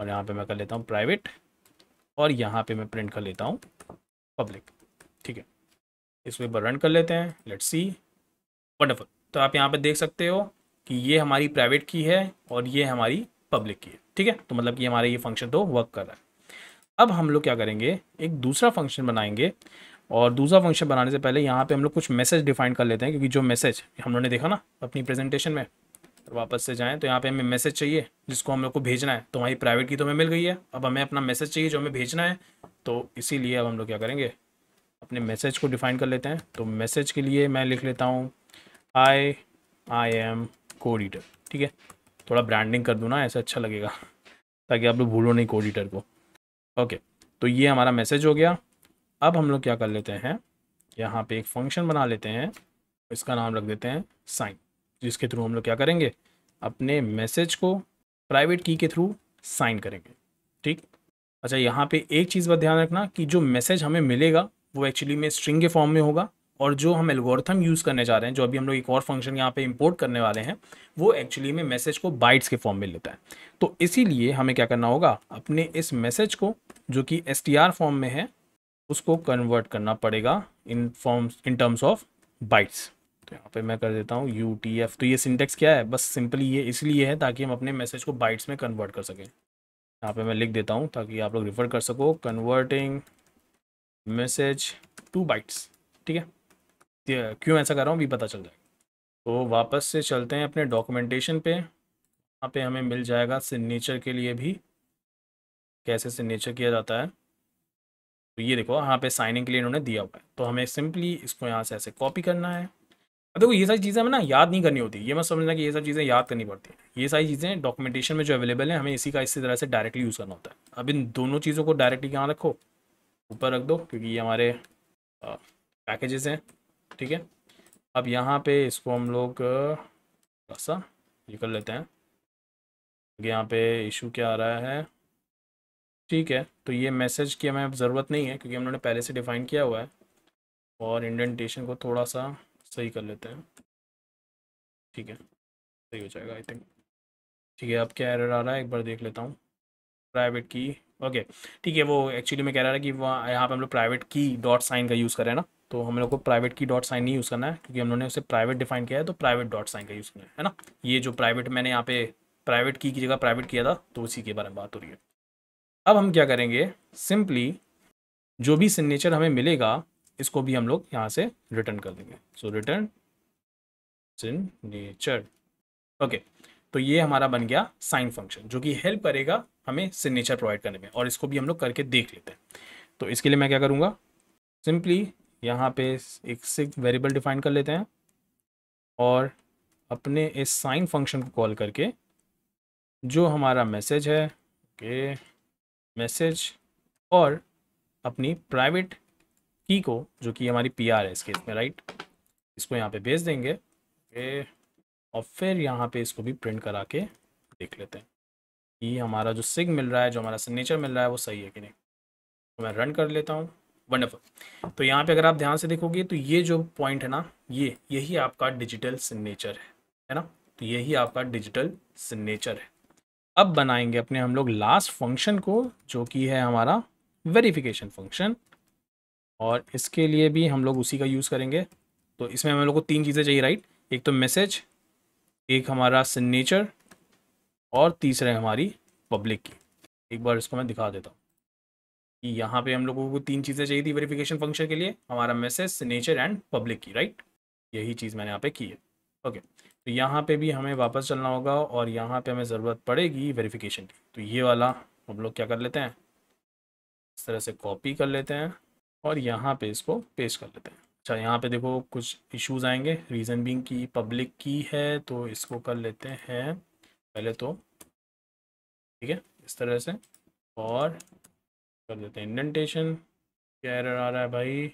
और यहाँ पे मैं कर लेता हूँ प्राइवेट और यहाँ पे मैं प्रिंट कर लेता हूँ पब्लिक ठीक है इसको एक बार रन कर लेते हैं लेट्स सी वंडरफुल तो आप यहाँ पर देख सकते हो कि ये हमारी प्राइवेट की है और ये हमारी पब्लिक की है ठीक है तो मतलब कि हमारे ये फंक्शन तो वर्क कर रहा है अब हम लोग क्या करेंगे एक दूसरा फंक्शन बनाएंगे और दूसरा फंक्शन बनाने से पहले यहाँ पे हम लोग कुछ मैसेज डिफाइन कर लेते हैं क्योंकि जो मैसेज हम लोगों ने देखा ना अपनी प्रेजेंटेशन में तो वापस से जाएँ तो यहाँ पे हमें मैसेज चाहिए जिसको हम लोग को भेजना है तो हमारी प्राइवेट की तो हमें मिल गई है अब हमें अपना मैसेज चाहिए जो हमें भेजना है तो इसीलिए अब हम लोग क्या करेंगे अपने मैसेज को डिफाइन कर लेते हैं तो मैसेज के लिए मैं लिख लेता हूँ I I am code eater ठीक है थोड़ा ब्रांडिंग कर दूँ ना ऐसा अच्छा लगेगा ताकि आप लोग भूलो नहीं कोड ईटर को ओके तो ये हमारा मैसेज हो गया अब हम लोग क्या कर लेते हैं यहाँ पे एक फंक्शन बना लेते हैं इसका नाम रख देते हैं साइन जिसके थ्रू हम लोग क्या करेंगे अपने मैसेज को प्राइवेट की के थ्रू साइन करेंगे ठीक अच्छा यहाँ पे एक चीज़ पर ध्यान रखना कि जो मैसेज हमें मिलेगा वो एक्चुअली में स्ट्रिंग के फॉर्म में होगा और जो हम एल्गोरथम यूज़ करने जा रहे हैं जो अभी हम लोग एक और फंक्शन यहाँ पे इंपोर्ट करने वाले हैं वो एक्चुअली में मैसेज को बाइट्स के फॉर्म में लेता है तो इसीलिए हमें क्या करना होगा अपने इस मैसेज को जो कि एस फॉर्म में है उसको कन्वर्ट करना पड़ेगा in forms in terms of bytes तो यहाँ पे मैं कर देता हूँ यू टी एफ तो ये सिंटेक्स क्या है बस सिंपली ये इसलिए है ताकि हम अपने मैसेज को बाइट्स में कन्वर्ट कर सकें यहाँ पे मैं लिख देता हूँ ताकि आप लोग रिफ़र कर सको कन्वर्टिंग मैसेज टू बाइट्स ठीक है क्यों ऐसा कर रहा हूँ भी पता चल जाएगा तो वापस से चलते हैं अपने डॉक्यूमेंटेशन पे वहाँ पे हमें मिल जाएगा सिग्नेचर के लिए भी कैसे सिग्नेचर किया जाता है तो ये देखो यहाँ पे साइनिंग के लिए इन्होंने दिया हुआ है तो हमें सिंपली इसको यहाँ से ऐसे कॉपी करना है देखो ये सारी चीज़ें हमें ना याद नहीं करनी होती ये मत समझना कि ये सब चीज़ें याद करनी पड़ती हैं ये सारी चीज़ें डॉक्यूमेंटेशन में जो अवेलेबल है हमें इसी का इसी तरह से डायरेक्टली यूज़ करना होता है अब इन दोनों चीज़ों को डायरेक्टली यहाँ रखो ऊपर रख दो क्योंकि ये हमारे पैकेजेस हैं ठीक है अब यहाँ पे इसको हम लोग थोड़ा सा ये कर लेते हैं यहाँ पे इशू क्या आ रहा है ठीक है तो ये मैसेज की हमें अब ज़रूरत नहीं है क्योंकि हमने पहले से डिफ़ाइन किया हुआ है और इंडेंटेशन को थोड़ा सा सही कर लेते हैं ठीक है सही हो जाएगा आई थिंक ठीक है अब क्या एरर आ रहा है एक बार देख लेता हूँ प्राइवेट की ओके ठीक है वो एक्चुअली में कह रहा है कि वहाँ यहाँ पे हम लोग प्राइवेट की डॉट साइन का यूज़ करें ना तो हम लोग को प्राइवेट की डॉट साइन नहीं यूज़ करना है क्योंकि हम लोगों ने उसे प्राइवेट डिफाइन किया है तो प्राइवेट डॉट साइन का यूज़ करना है ना ये जो प्राइवेट मैंने यहाँ पे प्राइवेट की की जगह प्राइवेट किया था तो उसी के बारे में बात हो रही है अब हम क्या करेंगे सिंपली जो भी सिग्नेचर हमें मिलेगा इसको भी हम लोग यहाँ से रिटर्न कर देंगे सो रिटर्न सिग्नेचर ओके तो ये हमारा बन गया साइन फंक्शन जो कि हेल्प करेगा हमें सिग्नेचर प्रोवाइड करने में और इसको भी हम लोग करके देख लेते हैं तो इसके लिए मैं क्या करूँगा सिंपली यहाँ पे एक सिक्स वेरिएबल डिफाइन कर लेते हैं और अपने इस साइन फंक्शन को कॉल करके जो हमारा मैसेज है ओके मैसेज और अपनी प्राइवेट की को जो कि हमारी पीआर है इसके इसमें राइट इसको यहाँ पे भेज देंगे ओके और फिर यहाँ पे इसको भी प्रिंट करा के देख लेते हैं कि हमारा जो सिग मिल रहा है जो हमारा सिग्नेचर मिल रहा है वो सही है कि नहीं तो मैं रन कर लेता हूँ वंडरफुल तो यहाँ पे अगर आप ध्यान से देखोगे तो ये जो पॉइंट है ना ये यही आपका डिजिटल सिग्नेचर है है ना तो यही आपका डिजिटल सिग्नेचर है अब बनाएंगे अपने हम लोग लास्ट फंक्शन को जो कि है हमारा वेरिफिकेशन फंक्शन और इसके लिए भी हम लोग उसी का यूज़ करेंगे तो इसमें हम लोग को तीन चीज़ें चाहिए राइट एक तो मैसेज एक हमारा सिग्नेचर और तीसरा हमारी पब्लिक की एक बार इसको मैं दिखा देता हूँ यहाँ पे हम लोगों को तीन चीज़ें चाहिए थी वेरिफिकेशन फंक्शन के लिए हमारा मैसेज नेचर एंड पब्लिक की राइट यही चीज़ मैंने यहाँ पे की है ओके तो यहाँ पे भी हमें वापस चलना होगा और यहाँ पे हमें ज़रूरत पड़ेगी वेरिफिकेशन की तो ये वाला हम लोग क्या कर लेते हैं इस तरह से कॉपी कर लेते हैं और यहाँ पे इसको पेश कर लेते हैं अच्छा यहाँ पे देखो कुछ इश्यूज आएंगे रीज़न बिंग की पब्लिक की है तो इसको कर लेते हैं पहले तो ठीक है इस तरह से और कर देते हैं इंडेंटेशन क्या एरर आ रहा है भाई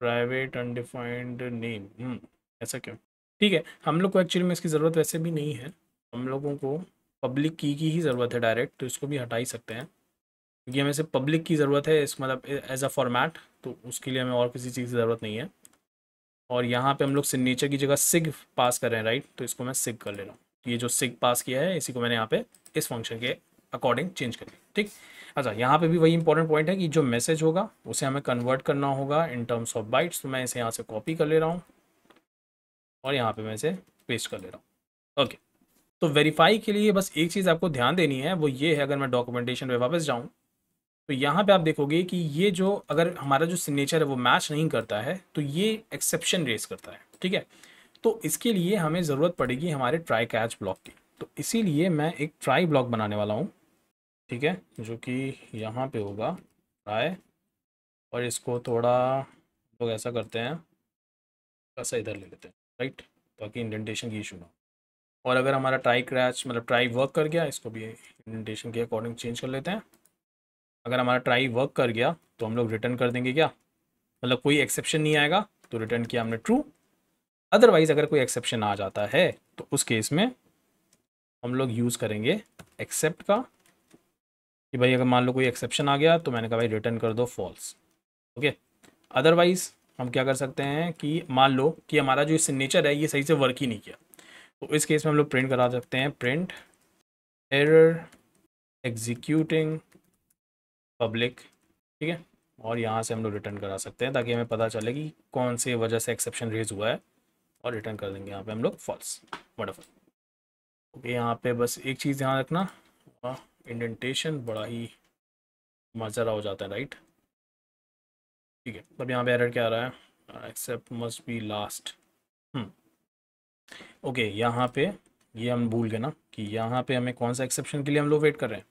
प्राइवेट अनडिफाइंड नेम ऐसा क्यों ठीक है हम लोग को एक्चुअली में इसकी ज़रूरत वैसे भी नहीं है हम लोगों को पब्लिक की की ही ज़रूरत है डायरेक्ट तो इसको भी हटा ही सकते हैं क्योंकि हमें सिर्फ पब्लिक की ज़रूरत है इस मतलब एज अ फॉर्मेट तो उसके लिए हमें और किसी चीज़ की ज़रूरत नहीं है और यहाँ पे हम लोग सिग्नेचर की जगह सिग पास कर रहे हैं राइट तो इसको मैं सिग कर ले रहा हूँ ये जो सिग पास किया है इसी को मैंने यहाँ पे इस फंक्शन के अकॉर्डिंग चेंज कर लिया ठीक अच्छा यहाँ पे भी वही इंपॉर्टेंट पॉइंट है कि जो मैसेज होगा उसे हमें कन्वर्ट करना होगा इन टर्म्स ऑफ बाइट्स तो मैं इसे यहाँ से कॉपी कर ले रहा हूँ और यहाँ पे मैं इसे पेस्ट कर ले रहा हूँ ओके तो वेरीफाई के लिए बस एक चीज़ आपको ध्यान देनी है वो ये है अगर मैं डॉक्यूमेंटेशन पर वापस जाऊँ तो यहाँ पे आप देखोगे कि ये जो अगर हमारा जो सिग्नेचर है वो मैच नहीं करता है तो ये एक्सेप्शन रेस करता है ठीक है तो इसके लिए हमें ज़रूरत पड़ेगी हमारे ट्राई कैच ब्लॉक की तो इसीलिए मैं एक ट्राई ब्लॉक बनाने वाला हूँ ठीक है जो कि यहाँ पे होगा राय और इसको थोड़ा लोग ऐसा करते हैं ऐसा इधर ले लेते हैं राइट ताकि इंडेंटेशन की इशू ना हो और अगर हमारा ट्राई क्रैच मतलब ट्राई वर्क कर गया इसको भी इंडेंटेशन के अकॉर्डिंग चेंज कर लेते हैं अगर हमारा ट्राई वर्क कर गया तो हम लोग रिटर्न कर देंगे क्या मतलब कोई एक्सेप्शन नहीं आएगा तो रिटर्न किया हमने ट्रू अदरवाइज अगर कोई एक्सेप्शन आ जाता है तो उस केस में हम लोग यूज़ करेंगे एक्सेप्ट का कि भाई अगर मान लो कोई एक्सेप्शन आ गया तो मैंने कहा भाई रिटर्न कर दो फॉल्स ओके अदरवाइज़ हम क्या कर सकते हैं कि मान लो कि हमारा जो सिग्नेचर है ये सही से वर्क ही नहीं किया तो इस केस में हम लोग प्रिंट करा सकते हैं प्रिंट एरर एग्जीक्यूटिंग पब्लिक ठीक है और यहाँ से हम लोग रिटर्न करा सकते हैं ताकि हमें पता चले कि कौन से वजह से एक्सेप्शन रेज हुआ है और रिटर्न कर देंगे यहाँ पे हम लोग फॉल्स वंडरफुल ओके यहाँ पे बस एक चीज़ ध्यान रखना इंडेंटेशन बड़ा ही मजरा हो जाता है राइट ठीक है अब यहाँ पे एरर क्या आ रहा है except must be last okay यहाँ पे ये हम भूल गए ना कि यहाँ पे हमें कौन सा एक्सेप्शन के लिए हम लोग वेट कर रहे हैं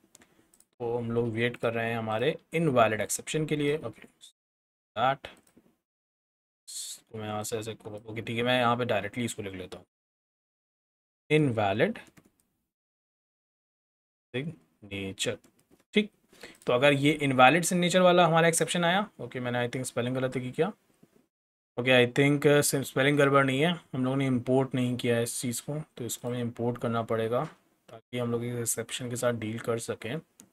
तो हम लोग वेट कर रहे हैं हमारे इनवैलिड एक्सेप्शन के लिए ओके दैट तो मैं यहाँ से ऐसे ओके ठीक है मैं यहाँ पे डायरेक्टली इसको लिख लेता हूँ इनवैलिड नेचर ठीक तो अगर ये इनवैलिड सिग्नेचर वाला हमारा एक्सेप्शन आया ओके मैंने आई थिंक स्पेलिंग गलत की क्या ओके आई थिंक स्पेलिंग गड़बड़ नहीं है हम लोगों ने इम्पोर्ट नहीं किया है इस चीज़ को तो इसको हमें इम्पोर्ट करना पड़ेगा ताकि हम लोग इस एक्सेप्शन के साथ डील कर सकें ओके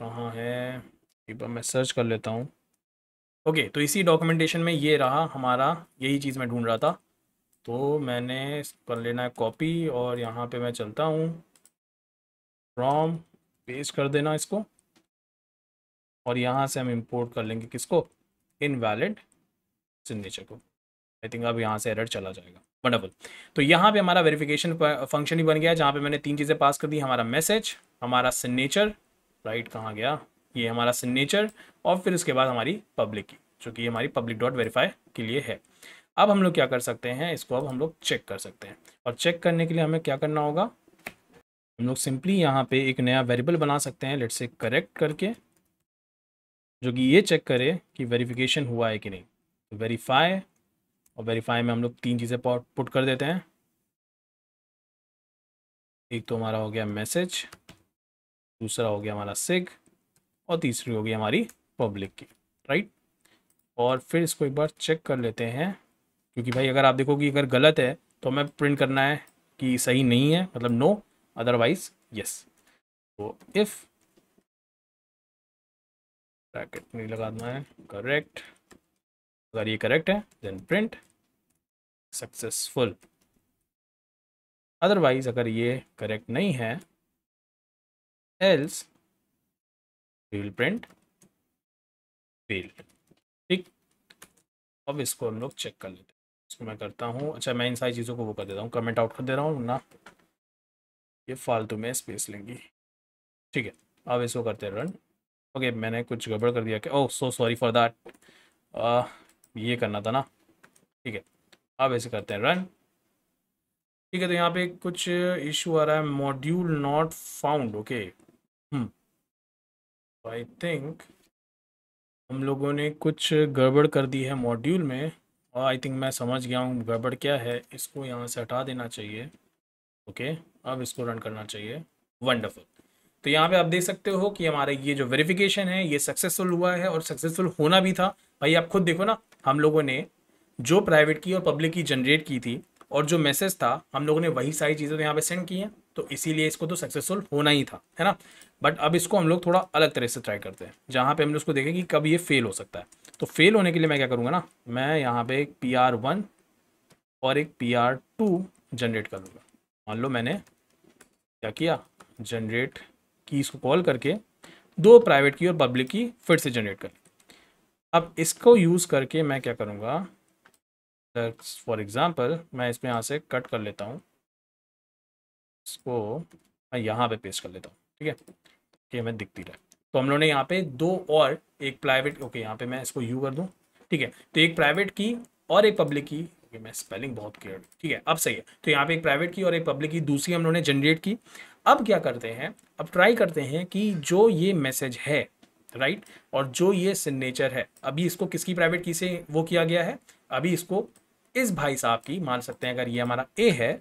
कहाँ है एक बार मैं सर्च कर लेता हूँ ओके तो इसी डॉक्यूमेंटेशन में ये रहा हमारा यही चीज़ मैं ढूंढ रहा था तो मैंने कर लेना है कॉपी और यहाँ पे मैं चलता हूँ फ्रॉम पेज कर देना इसको और यहाँ से हम इंपोर्ट कर लेंगे किसको इनवैलिड सिग्नेचर को आई थिंक अब यहाँ से एरर चला जाएगा वंडरफुल तो यहाँ पे हमारा वेरिफिकेशन फंक्शन ही बन गया जहाँ पे मैंने तीन चीज़ें पास कर दी हमारा मैसेज हमारा सिग्नेचर राइट कहाँ गया ये हमारा सिग्नेचर और फिर उसके बाद हमारी पब्लिक की जो कि हमारी पब्लिक डॉट वेरीफाई के लिए है अब हम लोग क्या कर सकते हैं इसको अब हम लोग चेक कर सकते हैं और चेक करने के लिए हमें क्या करना होगा हम लोग सिंपली यहाँ पे एक नया वेरिएबल बना सकते हैं लेट से करेक्ट करके जो कि ये चेक करे कि वेरिफिकेशन हुआ है कि नहीं तो वेरीफाई और वेरीफाई में हम लोग तीन चीज़ें पुट कर देते हैं एक तो हमारा हो गया मैसेज दूसरा हो गया हमारा सिग और तीसरी होगी हमारी पब्लिक की राइट और फिर इसको एक बार चेक कर लेते हैं क्योंकि भाई अगर आप देखोगे अगर गलत है तो हमें प्रिंट करना है कि सही नहीं है मतलब no otherwise yes so if bracket नहीं लगाना है करेक्ट अगर ये करेक्ट है देन प्रिंट सक्सेसफुल अदरवाइज अगर ये करेक्ट नहीं है else we will print field ठीक अब इसको हम लोग चेक कर लेते हैं इसको मैं करता हूँ अच्छा मैं इन सारी चीज़ों को वो कर देता हूँ कमेंट आउट कर दे रहा हूँ ना ये फालतू में स्पेस लेंगी ठीक है अब इसको करते हैं रन ओके मैंने कुछ गड़बड़ कर दिया कि oh so sorry for that ये करना था ना ठीक है अब ऐसे करते हैं रन ठीक है तो यहाँ पे कुछ इशू आ रहा है module not found okay I think हम लोगों ने कुछ गड़बड़ कर दी है मॉड्यूल में और आई थिंक मैं समझ गया हूँ गड़बड़ क्या है इसको यहाँ से हटा देना चाहिए ओके okay. अब इसको रन करना चाहिए वंडरफुल तो यहाँ पे आप देख सकते हो कि हमारा ये जो वेरिफिकेशन है ये सक्सेसफुल हुआ है और सक्सेसफुल होना भी था भाई आप खुद देखो ना हम लोगों ने जो प्राइवेट की और पब्लिक की जनरेट की थी और जो मैसेज था हम लोगों ने वही सारी चीज़ें तो यहाँ पे सेंड की हैं तो इसीलिए इसको तो सक्सेसफुल होना ही था है ना बट अब इसको हम लोग थोड़ा अलग तरह से ट्राई करते हैं जहाँ पे हम लोग उसको देखें कि कब ये फेल हो सकता है तो फेल होने के लिए मैं क्या करूँगा ना मैं यहाँ पे एक पी आर वन और एक पी आर टू जनरेट करूँगा मान लो मैंने क्या किया जनरेट कीज़ को कॉल करके दो प्राइवेट की और पब्लिक की फिर से जनरेट कर अब इसको यूज़ करके मैं क्या करूँगा फॉर एग्ज़ाम्पल मैं इसमें यहाँ से कट कर लेता हूँ इसको मैं यहाँ पे पेस्ट कर लेता हूँ ठीक है ये हमें दिखती रहे तो हम लोगों ने यहाँ पे दो और एक प्राइवेट ओके यहाँ पे मैं इसको यू कर दूँ ठीक है तो एक प्राइवेट की और एक पब्लिक की ये मैं स्पेलिंग बहुत क्लियर ठीक है अब सही है तो यहाँ पे एक प्राइवेट की और एक पब्लिक की दूसरी हम लोगों ने जनरेट की अब क्या करते हैं अब ट्राई करते हैं कि जो ये मैसेज है राइट और जो ये सिग्नेचर है अभी इसको किसकी प्राइवेट की से वो किया गया है अभी इसको इस भाई साहब की मान सकते हैं अगर ये हमारा ए है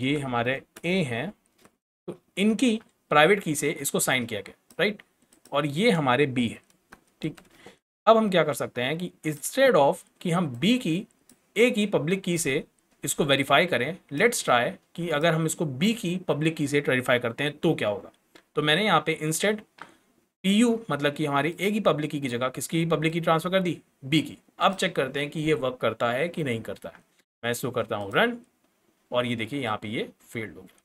ये हमारे ए हैं तो इनकी प्राइवेट की से इसको साइन किया गया राइट और ये हमारे बी है ठीक अब हम क्या कर सकते हैं कि इंस्टेड ऑफ कि हम बी की ए की पब्लिक की से इसको वेरीफाई करें लेट्स ट्राई कि अगर हम इसको बी की पब्लिक की से वेरीफाई करते हैं तो क्या होगा तो मैंने यहाँ पे इंस्टेड पी यू मतलब कि हमारी ए की पब्लिक की, जगह किसकी पब्लिक की ट्रांसफर कर दी बी की अब चेक करते हैं कि ये वर्क करता है कि नहीं करता है मैं इसको करता हूँ रन और ये देखिए यहाँ पे ये फेल्ड हो गया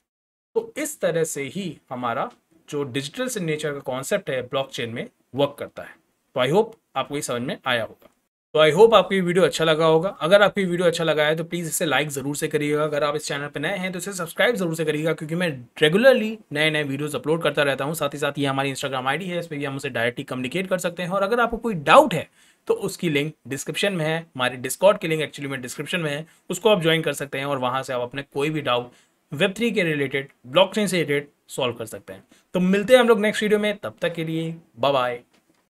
तो इस तरह से ही हमारा जो डिजिटल सिग्नेचर का कॉन्सेप्ट है ब्लॉकचेन में वर्क करता है तो आई होप आपको ये समझ में आया होगा तो आई होप आपको ये वीडियो अच्छा लगा होगा अगर आपको ये वीडियो अच्छा लगा है तो प्लीज़ इसे लाइक ज़रूर से करिएगा अगर आप इस चैनल पर नए हैं तो इसे सब्सक्राइब ज़रूर से करिएगा क्योंकि मैं रेगुलरली नए नए वीडियोस अपलोड करता रहता हूँ साथ ही साथ ये हमारी इंस्टाग्राम आईडी है इस पर भी हम उसे डायरेक्टली कम्युनिकेट कर सकते हैं और अगर आपको कोई डाउट है तो उसकी लिंक डिस्क्रिप्शन में है हमारे डिस्कॉट की लिंक एक्चुअली में डिस्क्रिप्शन में है उसको आप ज्वाइन कर सकते हैं और वहाँ से आप अपने कोई भी डाउट वेब थ्री के रिलेटेड ब्लॉक से रिलेटेड सॉल्व कर सकते हैं तो मिलते हैं हम लोग नेक्स्ट वीडियो में तब तक के लिए बाय